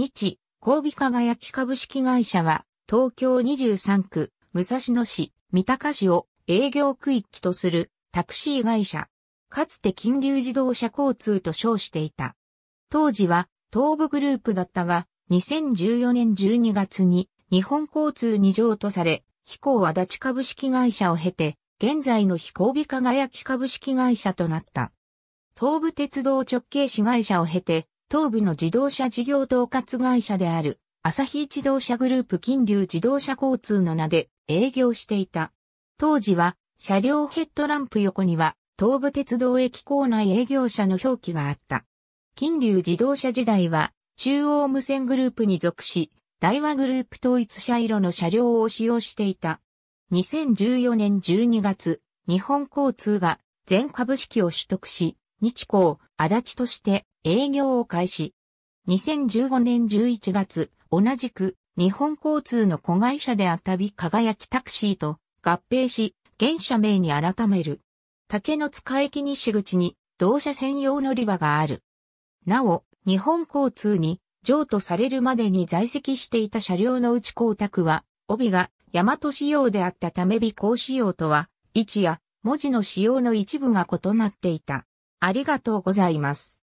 日、神尾輝き株式会社は、東京23区、武蔵野市、三鷹市を営業区域とするタクシー会社。かつて金流自動車交通と称していた。当時は東部グループだったが、2014年12月に日本交通に譲渡され、飛行足立株式会社を経て、現在の飛行尾輝き株式会社となった。東武鉄道直系子会社を経て、東部の自動車事業統括会社である、朝日自動車グループ金流自動車交通の名で営業していた。当時は、車両ヘッドランプ横には、東部鉄道駅構内営業者の表記があった。金流自動車時代は、中央無線グループに属し、大和グループ統一車色の車両を使用していた。2014年12月、日本交通が全株式を取得し、日光、足立として営業を開始。2015年11月、同じく日本交通の子会社であたび輝きタクシーと合併し、現社名に改める。竹の塚駅西口に同社専用乗り場がある。なお、日本交通に譲渡されるまでに在籍していた車両のうち光沢は、帯が大和仕様であったため備行仕様とは、位置や文字の仕様の一部が異なっていた。ありがとうございます。